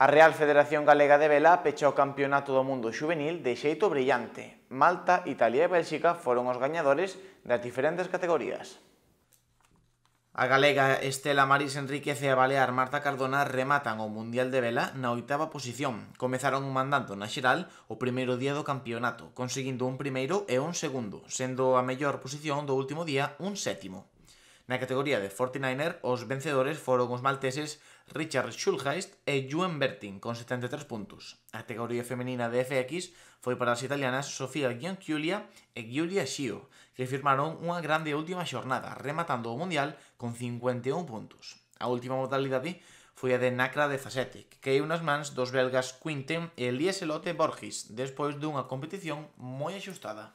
A Real Federación Galega de Vela pecha o Campeonato do Mundo Xuvenil de xeito brillante. Malta, Italia e Bélxica foron os gañadores das diferentes categorías. A galega Estela Maris Enríquez e a balear Marta Cardona rematan o Mundial de Vela na oitava posición. Comezaron mandando na xeral o primeiro día do campeonato, conseguindo un primeiro e un segundo, sendo a mellor posición do último día un sétimo. Na categoría de 49er, os vencedores foron os malteses Richard Schulheist e Juan Bertin, con 73 puntos. A categoría femenina de FX foi para as italianas Sofía Gianchiulia e Giulia Xio, que firmaron unha grande última xornada, rematando o Mundial con 51 puntos. A última modalidade foi a de Nacra 17, que caiu nas mans dos belgas Quinten e Lieselote Borges, despois dunha competición moi axustada.